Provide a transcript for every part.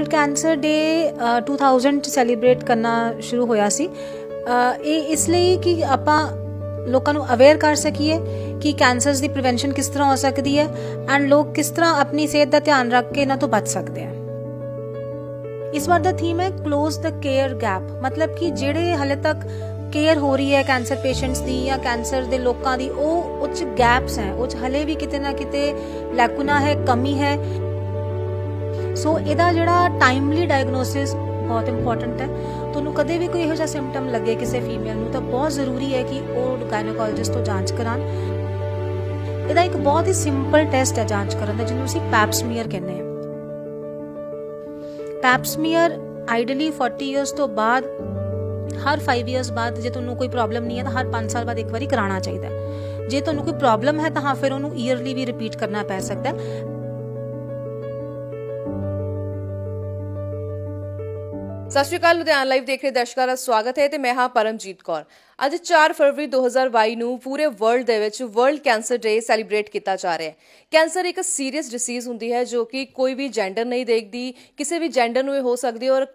world cancer ਡੇ 2000 ਚ celebrate ਕਰਨਾ ਸ਼ੁਰੂ ਹੋਇਆ ਸੀ ਇਹ ਇਸ ਲਈ ਕਿ ਆਪਾਂ ਲੋਕਾਂ ਨੂੰ ਅਵੇਅਰ ਕਰ ਸਕੀਏ ਕਿ ਕੈਂਸਰਸ ਦੀ ਪ੍ਰੀਵੈਂਸ਼ਨ ਕਿਸ ਤਰ੍ਹਾਂ ਹੋ ਸਕਦੀ ਹੈ ਐਂਡ ਲੋਕ ਕਿਸ ਤਰ੍ਹਾਂ ਆਪਣੀ ਸਿਹਤ ਦਾ ਧਿਆਨ ਰੱਖ ਕੇ ਇਹਨਾਂ ਤੋਂ ਬਚ ਸਕਦੇ ਆ ਇਸ ਵਾਰ ਦਾ ਥੀਮ ਹੈ ক্লোਜ਼ ਦ ਕੇਅਰ ਗੈਪ ਮਤਲਬ ਕਿ ਜਿਹੜੇ ਹਲੇ ਤੱਕ ਕੇਅਰ ਹੋ ਰਹੀ ਹੈ ਕੈਂਸਰ ਪੇਸ਼ੈਂਟਸ ਦੀ ਜਾਂ ਕੈਂਸਰ ਦੇ ਲੋਕਾਂ ਦੀ ਉਹ ਉੱਚ ਗੈਪਸ ਹੈ ਉੱਚ ਹਲੇ ਵੀ ਕਿਤੇ ਨਾ ਕਿਤੇ ਲੈਕੂਨਾ ਹੈ ਕਮੀ ਹੈ ਸੋ ਇਹਦਾ ਜਿਹੜਾ ਟਾਈਮਲੀ ਡਾਇਗਨੋਸਿਸ ਬਹੁਤ ਇੰਪੋਰਟੈਂਟ ਹੈ ਤੁਹਾਨੂੰ ਕਦੇ ਵੀ ਕੋਈ ਇਹੋ ਜਿਹਾ ਸਿੰਪਟਮ ਲੱਗੇ ਕਿਸੇ ਫੀਮੇਲ ਨੂੰ ਤਾਂ ਬਹੁਤ ਜ਼ਰੂਰੀ ਹੈ ਕਿ ਉਹ ਗਾਇਨੋਕੋਲੋਜਿਸਟ ਤੋਂ ਜਾਂਚ ਕਰਾਣ ਇਹਦਾ ਇੱਕ ਬਹੁਤ ਹੀ ਸਿੰਪਲ ਟੈਸਟ ਹੈ ਜਾਂਚ ਕਰਨ ਦਾ ਜਿਹਨੂੰ ਅਸੀਂ ਪੈਪ ਸਮੀਅਰ ਕਹਿੰਦੇ ਹਾਂ ਪੈਪ ਸਮੀਅਰ ਆਈਡਲੀ 40 ਇਅਰਸ ਤੋਂ ਬਾਅਦ ਹਰ 5 ਇਅਰਸ ਬਾਅਦ ਜੇ ਤੁਹਾਨੂੰ ਕੋਈ ਪ੍ਰੋਬਲਮ ਨਹੀਂ ਹੈ ਤਾਂ ਹਰ 5 ਸਾਲ ਬਾਅਦ ਇੱਕ ਵਾਰੀ ਕਰਾਉਣਾ ਚਾਹੀਦਾ ਜੇ ਤੁਹਾਨੂੰ ਕੋਈ ਪ੍ਰੋਬਲਮ ਹੈ ਤਾਂ ਹਾਂ ਫਿਰ ਉਹਨੂੰ ਇਅਰਲੀ ਵੀ ਰਿਪੀਟ ਕਰਨਾ ਪੈ ਸਕਦਾ ਸਤਿ ਸ਼੍ਰੀ ਅਕਾਲ ਲੁਧਿਆਣਾ ਲਾਈਵ ਦੇਖ ਰਹੇ ਦਰਸ਼ਕਾਂ ਦਾ ਸਵਾਗਤ ਹੈ ਤੇ ਮੈਂ ਹਾਂ ਪਰਮਜੀਤ ਕੌਰ ਅੱਜ 4 ਫਰਵਰੀ 2022 ਨੂੰ ਪੂਰੇ ਵਰਲਡ ਦੇ ਵਿੱਚ ਵਰਲਡ ਕੈਂਸਰ ਡੇ ਸੈਲੀਬ੍ਰੇਟ ਕੀਤਾ ਜਾ ਰਿਹਾ ਹੈ ਕੈਂਸਰ ਇੱਕ ਸੀਰੀਅਸ ਡਿਸੀਜ਼ ਹੁੰਦੀ ਹੈ ਜੋ ਕਿ ਕੋਈ ਵੀ ਜੈਂਡਰ ਨਹੀਂ ਦੇਖਦੀ ਕਿਸੇ ਵੀ ਜੈਂਡਰ ਨੂੰ ਇਹ ਹੋ ਸਕਦੀ ਹੈ ਔਰ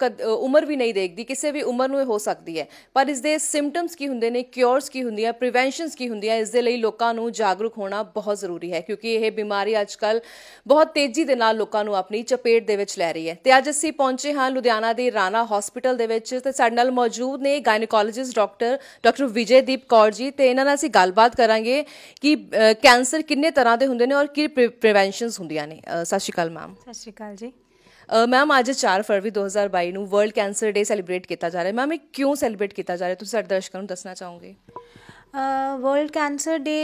ਉਮਰ ਵੀ ਨਹੀਂ ਦੇਖਦੀ ਕਿਸੇ ਵੀ ਉਮਰ ਨੂੰ ਇਹ ਹੋ ਸਕਦੀ ਹੈ ਪਰ ਇਸ ਦੇ ਸਿੰਪਟਮਸ ਕੀ ਹੁੰਦੇ ਨੇ ਕਿਉਰਸ ਕੀ ਹੁੰਦੀਆਂ ਪ੍ਰੀਵੈਂਸ਼ਨਸ ਕੀ ਹੁੰਦੀਆਂ ਇਸ ਦੇ ਲਈ ਲੋਕਾਂ ਨੂੰ ਜਾਗਰੂਕ ਹੋਣਾ ਬਹੁਤ ਜ਼ਰੂਰੀ ਹੈ ਕਿਉਂਕਿ ਇਹ ਬਿਮਾਰੀ ਅੱਜਕੱਲ ਬਹੁਤ ਤੇਜ਼ੀ ਦੇ ਨਾਲ ਲੋਕਾਂ ਨੂੰ ਆਪਣੀ ਚਪੇਟ ਦੇ ਵਿੱਚ ਲੈ ਰਹੀ ਹੈ ਤੇ ਅੱਜ ਅਸੀਂ ਪਹੁੰਚੇ ਹਾਂ ਲੁਧਿਆਣਾ ਦੇ ਰਾਣਾ ਹਸਪੀਟਲ ਦੇ ਵਿੱਚ ਤੇ ਸਾਡੇ ਨਾਲ ਮੌਜੂਦ ਨੇ gynaecologist doctor doctor Vijaydeep Kaur ji ਤੇ ਇਹਨਾਂ ਨਾਲ ਅਸੀਂ ਗੱਲਬਾਤ ਕਰਾਂਗੇ ਕਿ ਕੈਂਸਰ ਕਿੰਨੇ ਤਰ੍ਹਾਂ ਦੇ ਹੁੰਦੇ ਨੇ ਔਰ ਕੀ ਪ੍ਰੀਵੈਂਸ਼ਨਸ ਹੁੰਦੀਆਂ ਨੇ ਸਤਿ ਸ਼੍ਰੀ ਅਕਾਲ ਮੈਮ ਸਤਿ ਸ਼੍ਰੀ ਅਕਾਲ ਜੀ ਮੈਮ ਅੱਜ 4 ਫਰਵਰੀ 2022 ਨੂੰ ਵਰਲਡ ਕੈਂਸਰ ਡੇ ਸੈਲੀਬ੍ਰੇਟ ਕੀਤਾ ਜਾ ਰਿਹਾ ਹੈ ਮੈਮ ਇਹ ਕਿਉਂ ਸੈਲੀਬ੍ਰੇਟ ਕੀਤਾ ਜਾ ਰਿਹਾ ਤੁਸੀਂ ਸਾਡੇ ਦਰਸ਼ਕਾਂ ਨੂੰ ਦੱਸਣਾ ਚਾਹੋਗੇ ਵਰਲਡ ਕੈਂਸਰ ਡੇ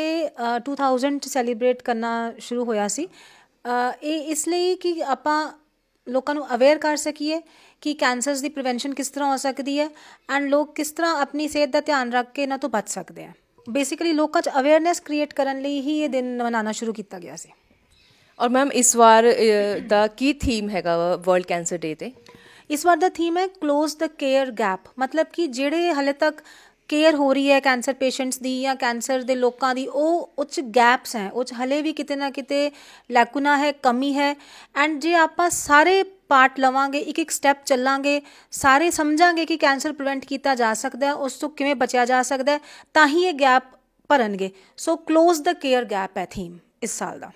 2000 ਚ ਸੈਲੀਬ੍ਰੇਟ ਕਰਨਾ ਸ਼ੁਰੂ ਹੋਇਆ ਸੀ ਇਹ ਇਸ ਲਈ ਕਿ ਆਪਾਂ ਲੋਕਾਂ ਨੂੰ ਅਵੇਅਰ ਕਰ ਸਕੀਏ ਕਿ ਕੈਂਸਰਸ ਦੀ ਪ੍ਰੀਵੈਂਸ਼ਨ ਕਿਸ ਤਰ੍ਹਾਂ ਹੋ ਸਕਦੀ ਹੈ ਐਂਡ ਲੋਕ ਕਿਸ ਤਰ੍ਹਾਂ ਆਪਣੀ ਸਿਹਤ ਦਾ ਧਿਆਨ ਰੱਖ ਕੇ ਇਹਨਾਂ ਤੋਂ ਬਚ ਸਕਦੇ ਆ ਬੇਸਿਕਲੀ ਲੋਕਾਂ 'ਚ ਅਵੇਅਰਨੈਸ ਕ੍ਰੀਏਟ ਕਰਨ ਲਈ ਹੀ ਇਹ ਦਿਨ ਮਨਾਉਣਾ ਸ਼ੁਰੂ ਕੀਤਾ ਗਿਆ ਸੀ ਔਰ ਮੈਮ ਇਸ ਵਾਰ ਦਾ ਕੀ ਥੀਮ ਹੈਗਾ ਵਰਲਡ ਕੈਂਸਰ ਡੇ ਤੇ ਇਸ ਵਾਰ ਦਾ ਥੀਮ ਹੈ ক্লোਜ਼ ਦ ਕੇਅਰ ਗੈਪ ਮਤਲਬ ਕਿ ਜਿਹੜੇ ਹਲੇ ਤੱਕ ਕੇਅਰ ਹੋ ਰਹੀ ਹੈ ਕੈਂਸਰ ਪੇਸ਼ੈਂਟਸ ਦੀ ਜਾਂ ਕੈਂਸਰ ਦੇ ਲੋਕਾਂ ਦੀ ਉਹ ਉੱਚ ਗੈਪਸ ਹੈ ਉੱਚ ਹਲੇ ਵੀ ਕਿਤੇ ਨਾ ਕਿਤੇ ਲੈਕੂਨਾ ਹੈ ਕਮੀ ਹੈ ਐਂਡ ਜੇ ਆਪਾਂ ਸਾਰੇ ਪਾਰਟ ਲਵਾਂਗੇ ਇੱਕ ਇੱਕ ਸਟੈਪ ਚੱਲਾਂਗੇ ਸਾਰੇ ਸਮਝਾਂਗੇ ਕਿ ਕੈਂਸਰ ਪ੍ਰੀਵੈਂਟ ਕੀਤਾ ਜਾ ਸਕਦਾ ਹੈ ਉਸ ਤੋਂ ਕਿਵੇਂ ਬਚਿਆ ਜਾ ਸਕਦਾ ਹੈ ਤਾਂ ਹੀ ਇਹ ਗੈਪ ਭਰਨਗੇ so close the care gap ਹੈ ਥੀਮ ਇਸ ਸਾਲ ਦਾ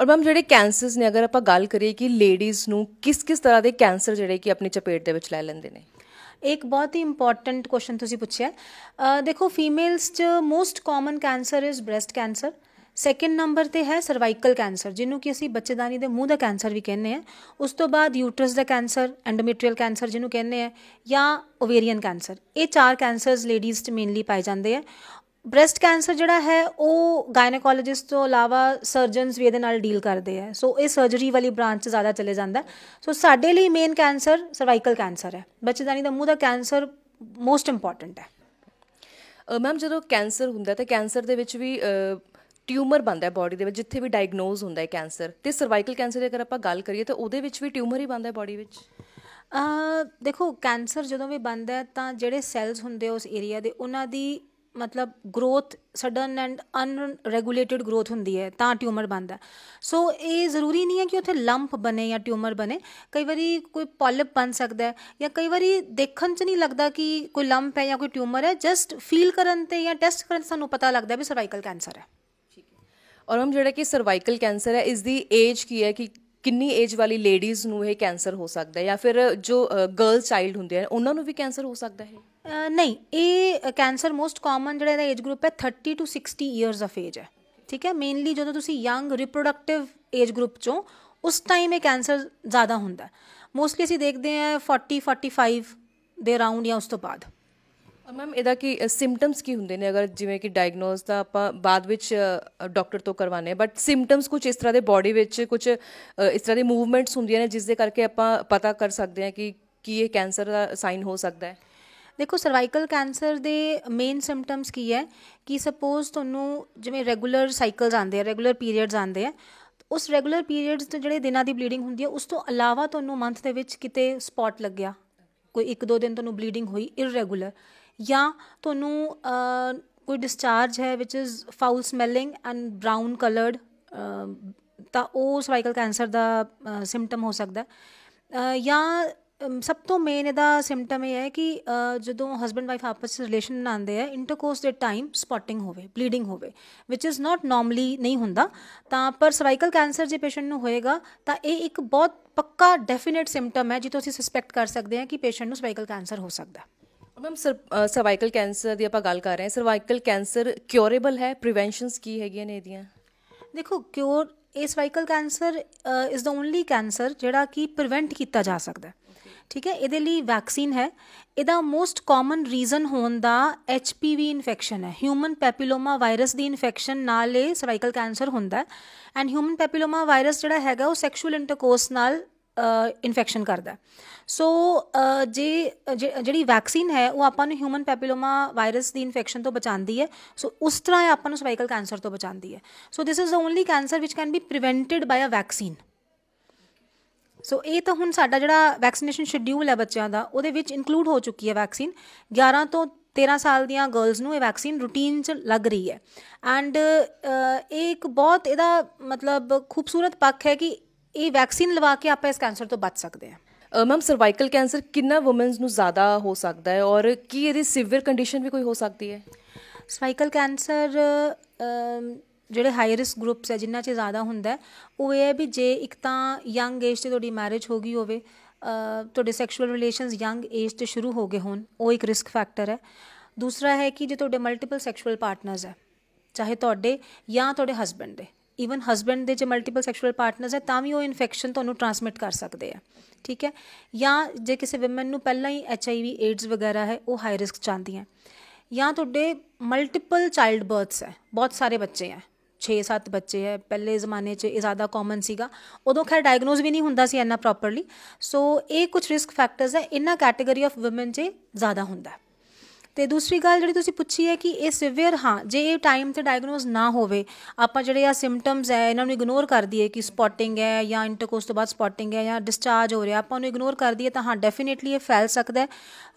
ਔਰ ਮੈਮ ਜਿਹੜੇ ਕੈਂਸਰਸ ਨੇ ਅਗਰ ਆਪਾਂ ਗੱਲ ਕਰੀਏ ਕਿ ਲੇਡੀਜ਼ ਨੂੰ ਕਿਸ ਕਿਸ ਤਰ੍ਹਾਂ ਦੇ ਕੈਂਸਰ ਜਿਹੜੇ ਕਿ ਆਪਣੀ ਚਪੇਟ ਦੇ ਵਿੱਚ ਲੈ ਲੈਂਦੇ ਨੇ ਇੱਕ ਬਹੁਤ ਹੀ ਇੰਪੋਰਟੈਂਟ ਕੁਐਸਚਨ ਤੁਸੀਂ ਪੁੱਛਿਆ ਦੇਖੋ ਫੀਮੇਲਸ 'ਚ most common cancer is breast cancer second number ਤੇ ਹੈ ਸਰਵਾਈਕਲ ਕੈਂਸਰ ਜਿਹਨੂੰ ਕਿ ਅਸੀਂ ਬੱਚੇਦਾਨੀ ਦੇ ਮੂੰਹ ਦਾ ਕੈਂਸਰ ਵੀ ਕਹਿੰਦੇ ਆ ਉਸ ਤੋਂ ਬਾਅਦ ਯੂਟਰਸ ਦਾ ਕੈਂਸਰ ਐਂਡੋਮੈਟਰੀਅਲ ਕੈਂਸਰ ਜਿਹਨੂੰ ਕਹਿੰਦੇ ਆ ਜਾਂ ਓਵੇਰੀਅਨ ਕੈਂਸਰ ਇਹ ਚਾਰ ਕੈਂਸਰਸ ਲੇਡੀਜ਼ 'ਚ ਮੇਨਲੀ ਪਾਏ ਜਾਂਦੇ ਆ ਬ੍ਰੈਸਟ ਕੈਂਸਰ ਜਿਹੜਾ ਹੈ ਉਹ ਗਾਇਨੋਕੋਲੋਜਿਸਟ ਤੋਂ ਇਲਾਵਾ ਸਰਜਨਸ ਵੀ ਇਹਦੇ ਨਾਲ ਡੀਲ ਕਰਦੇ ਆ ਸੋ ਇਹ ਸਰਜਰੀ ਵਾਲੀ ਬ੍ਰਾਂਚ ਜ਼ਿਆਦਾ ਚਲੇ ਜਾਂਦਾ ਸੋ ਸਾਡੇ ਲਈ ਮੇਨ ਕੈਂਸਰ ਸਰਵਾਈਕਲ ਕੈਂਸਰ ਹੈ ਬੱਚੇਦਾਨੀ ਦਾ ਮੂੰਹ ਦਾ ਕੈਂਸਰ ਮੋਸਟ ਇੰਪੋਰਟੈਂਟ ਹੈ ਮੈਮ ਜਦੋਂ ਕੈਂਸਰ ਹੁੰਦਾ ਤਾਂ ਕੈਂਸਰ ਦੇ ਵਿੱਚ ਵੀ ਟਿਊਮਰ ਬਣਦਾ ਹੈ ਬਾਡੀ ਦੇ ਵਿੱਚ ਜਿੱਥੇ ਵੀ ਡਾਇਗਨੋਸ ਹੁੰਦਾ ਹੈ ਕੈਂਸਰ ਤੇ ਸਰਵਾਈਕਲ ਕੈਂਸਰ ਦੀ ਅਗਰ ਆਪਾਂ ਗੱਲ ਕਰੀਏ ਤਾਂ ਉਹਦੇ ਵਿੱਚ ਵੀ ਟਿਊਮਰ ਹੀ ਬਣਦਾ ਹੈ ਬਾਡੀ ਵਿੱਚ ਆ ਦੇਖੋ ਕੈਂਸਰ ਜਦੋਂ ਵੀ ਬਣਦਾ ਹੈ ਤਾਂ ਜਿਹੜੇ ਸੈਲਸ ਹੁੰਦੇ ਉਸ ਏਰੀਆ ਦੇ ਉਹਨਾਂ ਦੀ ਮਤਲਬ growth sudden and unregulated growth ਹੁੰਦੀ ਹੈ ਤਾਂ ਟਿਊਮਰ ਬਣਦਾ ਸੋ ਇਹ ਜ਼ਰੂਰੀ ਨਹੀਂ ਹੈ ਕਿ ਉੱਥੇ ਲੰਪ ਬਣੇ ਜਾਂ ਟਿਊਮਰ ਬਣੇ ਕਈ ਵਾਰੀ ਕੋਈ ਪੋਲਿਪ ਬਣ ਸਕਦਾ ਹੈ ਜਾਂ ਕਈ ਵਾਰੀ ਦੇਖਣ 'ਚ ਨਹੀਂ ਲੱਗਦਾ ਕਿ ਕੋਈ ਲੰਪ ਹੈ ਜਾਂ ਕੋਈ ਟਿਊਮਰ ਹੈ ਜਸਟ ਫੀਲ ਕਰਨ ਤੇ ਜਾਂ ਟੈਸਟ ਕਰਨ ਸਾਨੂੰ ਪਤਾ ਲੱਗਦਾ ਵੀ ਸਰਵਾਈਕਲ ਕੈਂਸਰ ਹੈ और हम जोड़ा कि सर्वाइकल कैंसर है इस दी एज की है कि किन्नी एज वाली लेडीज नु है कैंसर हो सकता है या फिर जो गर्ल चाइल्ड होंगे उन्होंने भी कैंसर हो सकता है नहीं ये कैंसर मोस्ट कॉमन जो एज ग्रुप है thirty to sixty years of age है ठीक है मेनली जो यंग रिप्रोडक्टिव एज ग्रुप चो उस टाइम यह कैंसर ज़्यादा होंगे मोस्टली असं देखते हैं forty forty five the round या उस तो बाद ਮੈਮ ਇਹਦਾ ਕੀ ਸਿੰਪਟਮਸ ਕੀ ਹੁੰਦੇ ਨੇ ਅਗਰ ਜਿਵੇਂ ਕਿ ਡਾਇਗਨੋਸ ਦਾ ਆਪਾਂ ਬਾਅਦ ਵਿੱਚ ਡਾਕਟਰ ਤੋਂ ਕਰਵਾਨੇ ਬਟ ਸਿੰਪਟਮਸ ਕੁਝ ਇਸ ਤਰ੍ਹਾਂ ਦੇ ਬਾਡੀ ਵਿੱਚ ਕੁਝ ਇਸ ਤਰ੍ਹਾਂ ਦੇ ਮੂਵਮੈਂਟਸ ਹੁੰਦੀਆਂ ਨੇ ਜਿਸ ਦੇ ਕਰਕੇ ਆਪਾਂ ਪਤਾ ਕਰ ਸਕਦੇ ਹਾਂ ਕਿ ਕੀ ਇਹ ਕੈਂਸਰ ਦਾ ਸਾਈਨ ਹੋ ਸਕਦਾ ਹੈ ਦੇਖੋ ਸਰਵਾਈਕਲ ਕੈਂਸਰ ਦੇ ਮੇਨ ਸਿੰਪਟਮਸ ਕੀ ਹੈ ਕਿ ਸਪੋਜ਼ ਤੁਹਾਨੂੰ ਜਿਵੇਂ ਰੈਗੂਲਰ ਸਾਈਕਲਸ ਆਉਂਦੇ ਆ ਰੈਗੂਲਰ ਪੀਰੀਅਡਸ ਆਉਂਦੇ ਆ ਉਸ ਰੈਗੂਲਰ ਪੀਰੀਅਡਸ ਤੋਂ ਜਿਹੜੇ ਦਿਨਾਂ ਦੀ ਬਲੀਡਿੰਗ ਹੁੰਦੀ ਹੈ ਉਸ ਤੋਂ ਇਲਾਵਾ ਤੁਹਾਨੂੰ ਮੰਥ ਦੇ ਵਿੱਚ ਕਿਤੇ ਸਪੌਟ ਲੱਗਿਆ ਕੋਈ 1-2 ਦਿਨ ਤੁਹਾਨੂੰ ਬਲੀਡਿੰਗ ਹੋਈ ਇਰਰੈਗੂਲਰ ਜਾਂ ਤੁਹਾਨੂੰ ਕੋਈ ਡਿਸਚਾਰਜ ਹੈ which is foul smelling and brown coloured ਤਾਂ ਉਹ ਸਰਵਾਈਕਲ ਕੈਂਸਰ ਦਾ ਸਿੰਪਟਮ ਹੋ ਸਕਦਾ ਜਾਂ ਸਭ ਤੋਂ ਮੇਨ ਇਹਦਾ ਸਿੰਪਟਮ ਇਹ ਹੈ ਕਿ ਜਦੋਂ ਹਸਬੰਡ ਵਾਈਫ ਆਪਸ ਵਿੱਚ ਰਿਲੇਸ਼ਨ ਬਣਾਉਂਦੇ ਆ ਇੰਟਰਕੋਰਸ ਦੇ ਟਾਈਮ ਸਪੌਟਿੰਗ ਹੋਵੇ ਬਲੀਡਿੰਗ ਹੋਵੇ ਵਿਚ ਇਜ਼ ਨਾਟ ਨਾਰਮਲੀ ਨਹੀਂ ਹੁੰਦਾ ਤਾਂ ਪਰ ਸਰਵਾਈਕਲ ਕੈਂਸਰ ਜੇ ਪੇਸ਼ੈਂਟ ਨੂੰ ਹੋਏਗਾ ਤਾਂ ਇਹ ਇੱਕ ਬਹੁਤ ਪੱਕਾ ਡੈਫੀਨਿਟ ਸਿੰਪਟਮ ਹੈ ਜਿੱਥੋਂ ਅਸੀਂ ਸਸਪੈਕਟ ਕਰ ਸਕਦੇ ਹਾਂ ਕਿ ਪੇਸ਼ੈਂਟ ਨੂੰ ਸਰਵਾਈਕਲ ਕੈਂਸਰ ਹੋ ਸਕਦਾ ਮੈਮ ਸਰਵਾਈਕਲ ਕੈਂਸਰ ਦੀ ਆਪਾਂ ਗੱਲ ਕਰ ਰਹੇ ਹਾਂ ਸਰਵਾਈਕਲ ਕੈਂਸਰ ਕਿਉਰੇਬਲ ਹੈ ਪ੍ਰੀਵੈਂਸ਼ਨਸ ਕੀ ਹੈਗੀਆਂ ਨੇ ਇਹਦੀਆਂ ਦੇਖੋ ਕਿਉਰ ਇਹ cervical cancer is the only cancer ਜਿਹੜਾ ਕਿ ਪ੍ਰੀਵੈਂਟ ਕੀਤਾ ਜਾ ਸਕਦਾ ਠੀਕ ਹੈ ਇਹਦੇ ਲਈ ਵੈਕਸੀਨ ਹੈ ਇਹਦਾ ਮੋਸਟ ਕਾਮਨ ਰੀਜ਼ਨ ਹੋਣ ਦਾ ਵੀ ਇਨਫੈਕਸ਼ਨ ਹੈ ਹਿਊਮਨ ਪੈਪੀਲੋਮਾ ਵਾਇਰਸ ਦੀ ਇਨਫੈਕਸ਼ਨ ਨਾਲ ਇਹ ਸਰਵਾਈਕਲ ਕੈਂਸਰ ਹੁੰਦਾ ਐਂਡ ਹਿਊਮਨ ਪੈਪੀਲੋਮਾ ਵਾਇਰਸ ਜਿਹੜਾ ਹੈਗਾ ਉਹ ਸੈਕਸ਼ੂਅਲ ਇੰਟਰਕੋਰਸ ਨਾਲ ਇਨਫੈਕਸ਼ਨ ਕਰਦਾ ਸੋ ਜੇ ਜਿਹੜੀ ਵੈਕਸੀਨ ਹੈ ਉਹ ਆਪਾਂ ਨੂੰ ਹਿਊਮਨ ਪੈਪਿਲੋਮਾ ਵਾਇਰਸ ਦੀ ਇਨਫੈਕਸ਼ਨ ਤੋਂ ਬਚਾਉਂਦੀ ਹੈ ਸੋ ਉਸ ਤਰ੍ਹਾਂ ਇਹ ਆਪਾਂ ਨੂੰ ਸਰਵਾਈਕਲ ਕੈਂਸਰ ਤੋਂ ਬਚਾਉਂਦੀ ਹੈ so this is the only cancer which can be prevented by a vaccine so ਇਹ ਤਾਂ ਹੁਣ ਸਾਡਾ ਜਿਹੜਾ ਵੈਕਸੀਨੇਸ਼ਨ ਸ਼ਡਿਊਲ ਹੈ ਬੱਚਿਆਂ ਦਾ ਉਹਦੇ ਵਿੱਚ ਇਨਕਲੂਡ ਹੋ ਚੁੱਕੀ ਹੈ ਵੈਕਸੀਨ 11 ਤੋਂ 13 ਸਾਲ ਦੀਆਂ ਗਰਲਸ ਨੂੰ ਇਹ ਵੈਕਸੀਨ ਰੂਟੀਨ 'ਚ ਲੱਗ ਰਹੀ ਹੈ ਐਂਡ ਇਹ ਇੱਕ ਬਹੁਤ ਇਹਦਾ ਮਤਲਬ ਖੂਬਸੂਰਤ ਪੱਖ ਹੈ ਕਿ ਇਹ ਵੈਕਸੀਨ ਲਵਾ ਕੇ ਆਪਾਂ ਇਸ ਕੈਂਸਰ ਤੋਂ ਬਚ ਸਕਦੇ ਹਾਂ ਮੈਮ ਸਰਵਾਈਕਲ ਕੈਂਸਰ ਕਿੰਨਾ ਔਮਨਸ ਨੂੰ ਜ਼ਿਆਦਾ ਹੋ ਸਕਦਾ ਹੈ ਔਰ ਕੀ ਇਹਦੀ ਸਿਵਰ ਕੰਡੀਸ਼ਨ ਵੀ ਕੋਈ ਹੋ ਸਕਦੀ ਹੈ ਸਰਵਾਈਕਲ ਕੈਂਸਰ ਜਿਹੜੇ ਹਾਈ ਰਿਸਕ ਗਰੁੱਪਸ ਹੈ ਜਿਨ੍ਹਾਂ 'ਚ ਜ਼ਿਆਦਾ ਹੁੰਦਾ ਉਹ ਇਹ ਹੈ ਵੀ ਜੇ ਇੱਕ ਤਾਂ ਯੰਗ ਏਜ ਤੇ ਤੁਹਾਡੀ ਮੈਰਿਜ ਹੋ ਗਈ ਹੋਵੇ ਤੁਹਾਡੇ ਸੈਕਸ਼ੂਅਲ ਰਿਲੇਸ਼ਨਸ ਯੰਗ ਏਜ ਤੇ ਸ਼ੁਰੂ ਹੋ ਗਏ ਹੋਣ ਉਹ ਇੱਕ ਰਿਸਕ ਫੈਕਟਰ ਹੈ ਦੂਸਰਾ ਹੈ ਕਿ ਜੇ ਤੁਹਾਡੇ ਮਲਟੀਪਲ ਸੈਕਸ਼ੂਅਲ ਪਾਰਟਨਰਸ ਹੈ ਚਾਹੇ ਤੁਹਾਡੇ ਜਾਂ ਤੁਹਾਡੇ ਹਸਬੰਡ ਦੇ ਈਵਨ ਹਸਬੰਡ ਦੇ ਜੇ ਮਲਟੀਪਲ ਸੈਕਸ਼ੂਅਲ ਪਾਰਟਨਰਸ ਹੈ ਤਾਂ ਵੀ ਉਹ ਇਨਫੈਕਸ਼ਨ ਤੁਹਾਨੂੰ ਟ੍ਰਾਂਸਮਿਟ ਕਰ ਸਕਦੇ ਆ ਠੀਕ ਹੈ ਜਾਂ ਜੇ ਕਿਸੇ ਔਰਤ ਨੂੰ ਪਹਿਲਾਂ ਹੀ ਐਚਆਈਵੀ ਏਡਸ ਵਗੈਰਾ ਹੈ ਉਹ ਹਾਈ ਰਿਸਕ ਚਾਹੁੰਦੀਆਂ ਜਾਂ ਤੁਹਾਡੇ ਮਲਟੀਪਲ ਚਾਈਲਡ ਬਰਥਸ ਹੈ ਬਹੁਤ ਸਾਰੇ ਬੱਚੇ ਹੈ 6-7 ਬੱਚੇ ਹੈ ਪਹਿਲੇ ਜ਼ਮਾਨੇ 'ਚ ਇਹ ਜ਼ਿਆਦਾ ਕਾਮਨ ਸੀਗਾ ਉਦੋਂ ਖੈਰ ਡਾਇਗਨੋਸ ਵੀ ਨਹੀਂ ਹੁੰਦਾ ਸੀ ਇੰਨਾ ਪ੍ਰੋਪਰਲੀ ਸੋ ਇਹ ਕੁਝ ਰਿਸਕ ਫੈਕਟਰਸ ਹੈ ਇਨ੍ਹਾਂ ਕੈਟਾਗਰੀ ਆਫ ਔਰਮਨ 'ਚ ਜ਼ਿਆਦਾ ਹੁੰਦਾ ਹੈ ਤੇ ਦੂਸਰੀ ਗੱਲ ਜਿਹੜੀ ਤੁਸੀਂ ਪੁੱਛੀ ਹੈ ਕਿ ਇਹ ਸਿਵੀਅਰ ਹਾਂ ਜੇ ਇਹ ਟਾਈਮ ਤੇ ਡਾਇਗਨੋਸ ਨਾ ਹੋਵੇ ਆਪਾਂ ਜਿਹੜੇ ਆ ਸਿੰਪਟਮਸ ਹੈ ਇਹਨਾਂ ਨੂੰ ਇਗਨੋਰ ਕਰ ਦਈਏ ਕਿ ਸਪੌਟਿੰਗ ਹੈ ਜਾਂ ਇੰਟਰਕੋਸ ਤੋਂ ਬਾਅਦ ਸਪੌਟਿੰਗ ਹੈ ਜਾਂ ਡਿਸਚਾਰਜ ਹੋ ਰਿਹਾ ਆਪਾਂ ਨੂੰ ਇਗਨੋਰ ਕਰ ਦਈਏ ਤਾਂ ਹਾਂ ਡੈਫੀਨਿਟਲੀ ਇਹ ਫੈਲ ਸਕਦਾ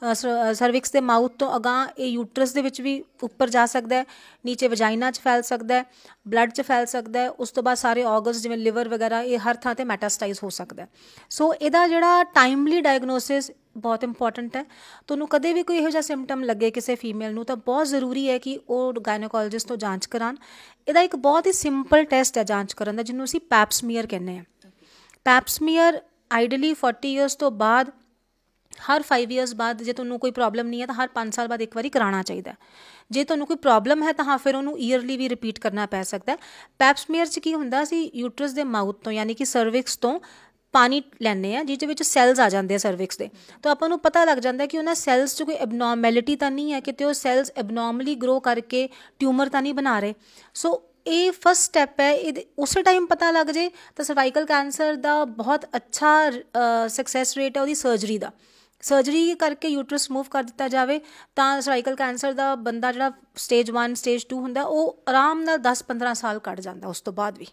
ਹੈ ਸਰਵਿਕਸ ਦੇ ਮਾਊਥ ਤੋਂ ਅਗਾ ਇਹ ਯੂਟਰਸ ਦੇ ਵਿੱਚ ਵੀ ਉੱਪਰ ਜਾ ਸਕਦਾ ਹੈ ਨੀਚੇ ਵਜਾਈਨਾ 'ਚ ਫੈਲ ਸਕਦਾ ਹੈ ਬਲੱਡ 'ਚ ਫੈਲ ਸਕਦਾ ਹੈ ਉਸ ਤੋਂ ਬਾਅਦ ਸਾਰੇ ਆਰਗਨਸ ਜਿਵੇਂ ਲਿਵਰ ਵਗੈਰਾ ਇਹ ਹਰ ਥਾਂ ਤੇ ਮੈਟਾਸਟਾਈਜ਼ ਹੋ ਸਕਦਾ ਹੈ ਸੋ ਇਹਦਾ ਜਿਹੜਾ ਟਾਈਮਲੀ ਡਾਇਗਨੋਸਿਸ ਬਹੁਤ ਇੰਪੋਰਟੈਂਟ ਹੈ ਤੁਹਾਨੂੰ ਕਦੇ ਵੀ ਕੋਈ ਇਹੋ ਜਿਹਾ ਸਿੰਪਟਮ ਲੱਗੇ ਕਿਸੇ ਫੀਮੇਲ ਨੂੰ ਤਾਂ ਬਹੁਤ ਜ਼ਰੂਰੀ ਹੈ ਕਿ ਉਹ ਗਾਇਨੋਕੋਲੋਜਿਸਟ ਤੋਂ ਜਾਂਚ ਕਰਾਣ ਇਹਦਾ ਇੱਕ ਬਹੁਤ ਹੀ ਸਿੰਪਲ ਟੈਸਟ ਹੈ ਜਾਂਚ ਕਰਨ ਦਾ ਜਿਹਨੂੰ ਅਸੀਂ ਸਮੀਅਰ ਕਹਿੰਦੇ ਆ ਸਮੀਅਰ ਆਈਡਲੀ 40 ਇਅਰਸ ਤੋਂ ਬਾਅਦ ਹਰ 5 ਇਅਰਸ ਬਾਅਦ ਜੇ ਤੁਹਾਨੂੰ ਕੋਈ ਪ੍ਰੋਬਲਮ ਨਹੀਂ ਹੈ ਤਾਂ ਹਰ 5 ਸਾਲ ਬਾਅਦ ਇੱਕ ਵਾਰੀ ਕਰਾਉਣਾ ਚਾਹੀਦਾ ਜੇ ਤੁਹਾਨੂੰ ਕੋਈ ਪ੍ਰੋਬਲਮ ਹੈ ਤਾਂ ਫਿਰ ਉਹਨੂੰ ਈਅਰਲੀ ਵੀ ਰਿਪੀਟ ਕਰਨਾ ਪੈ ਸਕਦਾ ਪੈਪ ਸਮੀਅਰ 'ਚ ਕੀ ਹੁੰਦਾ ਸੀ ਯੂਟਰਸ ਦੇ ਮਾਊਥ ਤੋਂ ਯਾਨੀ ਕਿ ਸਰਵਿਕਸ ਤੋਂ ਪਾਣੀ ਲੈਣੇ ਆ ਜਿਹਦੇ ਵਿੱਚ ਸੈਲਸ ਆ ਜਾਂਦੇ ਆ ਸਰਵਿਕਸ ਦੇ ਤਾਂ ਆਪਾਂ ਨੂੰ ਪਤਾ ਲੱਗ ਜਾਂਦਾ ਕਿ ਉਹਨਾਂ ਸੈਲਸ 'ਚ ਕੋਈ ਐਬਨੋਰਮੈਲਿਟੀ ਤਾਂ ਨਹੀਂ ਹੈ ਕਿਤੇ ਉਹ ਸੈਲਸ ਐਬਨੋਰਮਲੀ ਗਰੋ ਕਰਕੇ ਟਿਊਮਰ ਤਾਂ ਨਹੀਂ ਬਣਾ ਰਹੇ ਸੋ ਇਹ ਫਸਟ ਸਟੈਪ ਹੈ ਇਹ ਉਸੇ ਟਾਈਮ ਪਤਾ ਲੱਗ ਜੇ ਤਾਂ ਸਰਵਾਈਕਲ ਕੈਂਸਰ ਦਾ ਬਹੁਤ ਅੱਛਾ ਸਕਸੈਸ ਰੇਟ ਹੈ ਉਹਦੀ ਸਰਜਰੀ ਦਾ ਸਰਜਰੀ ਕਰਕੇ ਯੂਟਰਸ ਮੂਵ ਕਰ ਦਿੱਤਾ ਜਾਵੇ ਤਾਂ ਸਰਵਾਈਕਲ ਕੈਂਸਰ ਦਾ ਬੰਦਾ ਜਿਹੜਾ ਸਟੇਜ 1 ਸਟੇਜ 2 ਹੁੰਦਾ ਉਹ ਆਰਾਮ ਨਾਲ 10-15 ਸਾਲ ਕੱਢ ਜਾਂਦਾ ਉਸ ਤੋਂ ਬਾਅਦ ਵੀ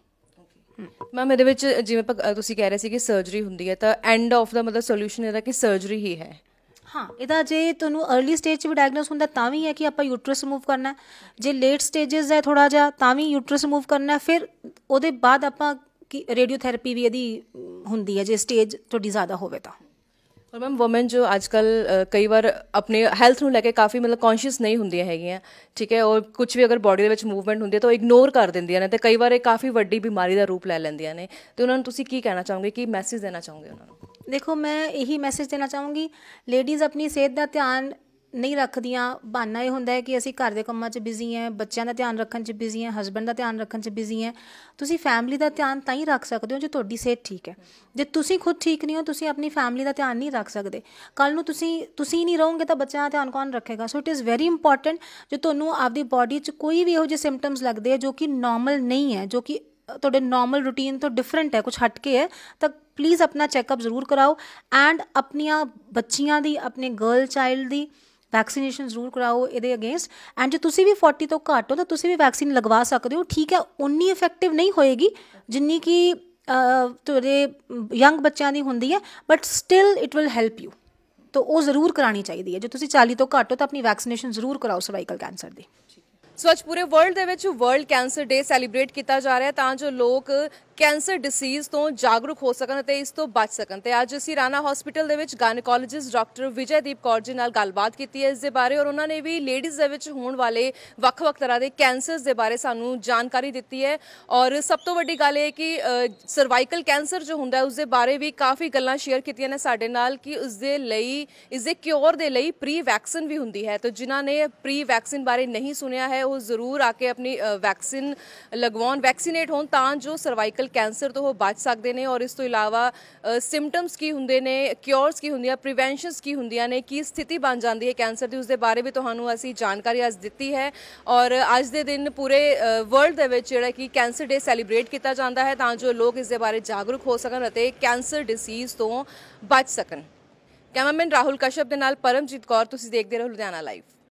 ਮੈਮ ਇਹਦੇ ਵਿੱਚ ਜਿਵੇਂ ਤੁਸੀਂ ਕਹਿ ਰਹੇ ਸੀ ਕਿ ਸਰਜਰੀ ਹੁੰਦੀ ਹੈ ਤਾਂ ਐਂਡ ਆਫ ਦਾ ਮਤਲਬ ਸੋਲੂਸ਼ਨ ਇਹਦਾ ਕਿ ਸਰਜਰੀ ਹੀ ਹੈ ਹਾਂ ਇਹਦਾ ਜੇ ਤੁਹਾਨੂੰ अर्ਲੀ ਸਟੇਜ 'ਚ ਵੀ ਡਾਇਗਨੋਸ ਹੁੰਦਾ ਤਾਂ ਵੀ ਹੈ ਕਿ ਆਪਾਂ ਯੂਟਰਸ ਰਿਮੂਵ ਕਰਨਾ ਜੇ ਲੇਟ ਸਟੇजेस ਹੈ ਥੋੜਾ ਜਿਹਾ ਤਾਂ ਵੀ ਯੂਟਰਸ ਰਿਮੂਵ ਕਰਨਾ ਫਿਰ ਉਹਦੇ ਬਾਅਦ ਆਪਾਂ ਕਿ ਰੇਡੀਓਥੈਰੇਪੀ ਵੀ ਇਹਦੀ ਹੁੰਦੀ ਹੈ ਜੇ ਸਟੇਜ ਥੋੜੀ ਜ਼ਿਆਦਾ ਹੋਵੇ ਤਾਂ ਔਰ ਮੈਮ ਔਮਨ ਜੋ ਅੱਜਕੱਲ ਕਈ ਵਾਰ ਆਪਣੇ ਹੈਲਥ ਨੂੰ ਲੈ ਕੇ ਕਾਫੀ ਮਤਲਬ ਕੌਨਸ਼ੀਅਸ ਨਹੀਂ ਹੁੰਦੀਆਂ ਹੈਗੀਆਂ ਠੀਕ ਹੈ ਔਰ ਕੁਝ ਵੀ ਅਗਰ ਬਾਡੀ ਦੇ ਵਿੱਚ ਮੂਵਮੈਂਟ ਹੁੰਦੀ ਹੈ ਤਾਂ ਉਹ ਇਗਨੋਰ ਕਰ ਦਿੰਦੀਆਂ ਨੇ ਤੇ ਕਈ ਵਾਰ ਇਹ ਕਾਫੀ ਵੱਡੀ ਬਿਮਾਰੀ ਦਾ ਰੂਪ ਲੈ ਲੈਂਦੀਆਂ ਨੇ ਤੇ ਉਹਨਾਂ ਨੂੰ ਤੁਸੀਂ ਕੀ ਕਹਿਣਾ ਚਾਹੋਗੇ ਕੀ ਮੈਸੇਜ ਦੇਣਾ ਚਾਹੋਗੇ ਉਹਨਾਂ ਨੂੰ ਦੇਖੋ ਮੈਂ ਇਹੀ ਮੈਸੇਜ ਦੇਣਾ ਚਾਹੂੰਗੀ ਲੇਡੀਜ਼ ਆਪਣੀ ਸਿਹਤ ਦਾ ਧਿਆਨ ਨਹੀਂ ਰੱਖਦੀਆਂ ਬਹਾਨਾ ਇਹ ਹੁੰਦਾ ਹੈ ਕਿ ਅਸੀਂ ਘਰ ਦੇ ਕੰਮਾਂ 'ਚ ਬਿਜ਼ੀ ਹਾਂ ਬੱਚਿਆਂ ਦਾ ਧਿਆਨ ਰੱਖਣ 'ਚ ਬਿਜ਼ੀ ਹਾਂ ਹਸਬੰਡ ਦਾ ਧਿਆਨ ਰੱਖਣ 'ਚ ਬਿਜ਼ੀ ਹਾਂ ਤੁਸੀਂ ਫੈਮਿਲੀ ਦਾ ਧਿਆਨ ਤਾਂ ਹੀ ਰੱਖ ਸਕਦੇ ਹੋ ਜੇ ਤੁਹਾਡੀ ਸਿਹਤ ਠੀਕ ਹੈ ਜੇ ਤੁਸੀਂ ਖੁਦ ਠੀਕ ਨਹੀਂ ਹੋ ਤੁਸੀਂ ਆਪਣੀ ਫੈਮਿਲੀ ਦਾ ਧਿਆਨ ਨਹੀਂ ਰੱਖ ਸਕਦੇ ਕੱਲ ਨੂੰ ਤੁਸੀਂ ਤੁਸੀਂ ਨਹੀਂ ਰਹੋਗੇ ਤਾਂ ਬੱਚਿਆਂ ਦਾ ਧਿਆਨ ਕੌਣ ਰੱਖੇਗਾ so it is very important ਜੇ ਤੁਹਾਨੂੰ ਆਪਦੀ ਬਾਡੀ 'ਚ ਕੋਈ ਵੀ ਇਹੋ ਜਿਹੇ ਸਿੰਪਟਮਸ ਲੱਗਦੇ ਆ ਜੋ ਕਿ ਨਾਰਮਲ ਨਹੀਂ ਹੈ ਜੋ ਕਿ ਤੁਹਾਡੇ ਨਾਰਮਲ ਰੂਟੀਨ ਤੋਂ ਡਿਫਰੈਂਟ ਹੈ ਕੁਝ ਹਟਕੇ ਹੈ ਤਾਂ ਪਲੀਜ਼ ਆਪਣਾ ਚੈੱਕਅਪ ਜ਼ਰੂਰ ਕਰਾਓ ਐਂਡ ਆਪਣੀਆਂ ਬੱਚੀਆਂ ਦੀ ਆਪਣੇ ਗਰਲ ਚਾਈਲਡ ਦੀ ਵੈਕਸੀਨੇਸ਼ਨ ਜ਼ਰੂਰ ਕਰਾਓ ਇਹਦੇ ਅਗੇਂਸਟ ਐਂਡ ਜੇ ਤੁਸੀਂ ਵੀ 40 ਤੋਂ ਘੱਟ ਹੋ ਤਾਂ ਤੁਸੀਂ ਵੀ ਵੈਕਸੀਨ ਲਗਵਾ ਸਕਦੇ ਹੋ ਠੀਕ ਹੈ ਉਨੀ ਇਫੈਕਟਿਵ ਨਹੀਂ ਹੋਏਗੀ ਜਿੰਨੀ ਕਿ ਤੁਹਾਡੇ ਯੰਗ ਬੱਚਿਆਂ ਦੀ ਹੁੰਦੀ ਹੈ but still it will help you ਤਾਂ ਉਹ ਜ਼ਰੂਰ ਕਰਾਣੀ ਚਾਹੀਦੀ ਹੈ ਜੇ ਤੁਸੀਂ 40 ਤੋਂ ਘੱਟ ਹੋ ਤਾਂ ਆਪਣੀ ਵੈਕਸੀਨੇਸ਼ਨ ਜ਼ਰੂਰ ਕਰਾਓ ਸਰਵਾਈਕਲ ਕੈਂਸਰ ਦੀ ਸੋ ਅੱਜ ਪੂਰੇ ਵਰਲਡ ਦੇ ਵਿੱਚ ਵਰਲਡ ਕੈਂਸਰ ਡੇ ਸੈਲੀਬ੍ਰੇਟ ਕੀਤਾ ਜਾ ਰਿਹਾ ਤਾਂ ਜੋ ਲੋਕ ਕੈਂਸਰ ਡਿਸੀਜ਼ ਤੋਂ ਜਾਗਰੂਕ ਹੋ ਸਕਣ ਤੇ ਇਸ ਤੋਂ ਬਚ ਸਕਣ ਤੇ ਅੱਜ ਅਸੀਂ ਰਾਣਾ ਹਸਪੀਟਲ ਦੇ ਵਿੱਚ ਗਾਇਨਕੋਲੋਜਿਸਟ ਡਾਕਟਰ ਵਿਜੈਦੀਪ ਕੌਰ ਜੀ ਨਾਲ ਗੱਲਬਾਤ ਕੀਤੀ ਹੈ ਇਸ ਦੇ ਬਾਰੇ ਔਰ ਉਹਨਾਂ ਨੇ ਵੀ ਲੇਡੀਜ਼ ਦੇ ਵਿੱਚ ਹੋਣ ਵਾਲੇ ਵੱਖ-ਵੱਖ ਤਰ੍ਹਾਂ ਦੇ ਕੈਂਸਰਸ ਦੇ ਬਾਰੇ ਸਾਨੂੰ ਜਾਣਕਾਰੀ ਦਿੱਤੀ ਹੈ ਔਰ ਸਭ ਤੋਂ ਵੱਡੀ ਗੱਲ ਇਹ ਕਿ ਸਰਵਾਈਕਲ ਕੈਂਸਰ ਜੋ ਹੁੰਦਾ ਉਸ ਦੇ ਬਾਰੇ ਵੀ ਕਾਫੀ ਗੱਲਾਂ ਸ਼ੇਅਰ ਕੀਤੀਆਂ ਨੇ ਸਾਡੇ ਨਾਲ ਕਿ ਉਸ ਦੇ ਲਈ ਇਸ ਦੇ ਕਿਉਰ ਦੇ ਲਈ ਪ੍ਰੀ ਵੈਕਸੀਨ ਵੀ ਹੁੰਦੀ ਹੈ ਤਾਂ ਜਿਨ੍ਹਾਂ ਨੇ ਪ੍ਰੀ ਵੈਕਸੀਨ ਬਾਰੇ ਨਹੀਂ ਸੁਣਿਆ ਹੈ ਉਹ ਜ਼ਰੂਰ ਆ ਕੇ ਆਪਣੀ ਵੈਕਸੀਨ ਲਗਵਾਉਣ ਵੈਕਸੀਨੇਟ ਹੋਣ ਤਾਂ ਜੋ ਸਰਵਾਈਕਲ ਕੈਂਸਰ ਤੋਂ ਉਹ ਬਚ ਸਕਦੇ ਨੇ ਔਰ ਇਸ ਤੋਂ ਇਲਾਵਾ ਸਿੰਪਟਮਸ ਕੀ ਹੁੰਦੇ ਨੇ ਕਿਉਰਸ ਕੀ ਹੁੰਦੀਆਂ ਪ੍ਰੀਵੈਂਸ਼ਨਸ ਕੀ ਹੁੰਦੀਆਂ ਨੇ ਕੀ ਸਥਿਤੀ ਬਣ ਜਾਂਦੀ ਹੈ ਕੈਂਸਰ ਦੀ ਉਸ ਦੇ ਬਾਰੇ ਵੀ ਤੁਹਾਨੂੰ ਅਸੀਂ ਜਾਣਕਾਰੀ ਅੱਜ ਦਿੱਤੀ ਹੈ ਔਰ ਅੱਜ ਦੇ ਦਿਨ ਪੂਰੇ ਵਰਲਡ ਦੇ ਵਿੱਚ ਜਿਹੜਾ ਕਿ ਕੈਂਸਰ ਡੇ ਸੈਲੀਬ੍ਰੇਟ ਕੀਤਾ ਜਾਂਦਾ ਹੈ ਤਾਂ ਜੋ ਲੋਕ ਇਸ ਦੇ ਬਾਰੇ ਜਾਗਰੂਕ ਹੋ ਸਕਣ ਅਤੇ ਕੈਂਸਰ ਡਿਸੀਜ਼ ਤੋਂ ਬਚ ਸਕਣ ਕੈਮਰਾਮੈਨ ਰਾਹੁਲ ਕਸ਼ਪ ਦੇ ਨਾਲ ਪਰਮਜੀਤ ਕੌਰ ਤੁਸੀਂ ਦੇਖਦੇ ਰਹੋ ਲੁਧਿਆਣਾ ਲਾਈਵ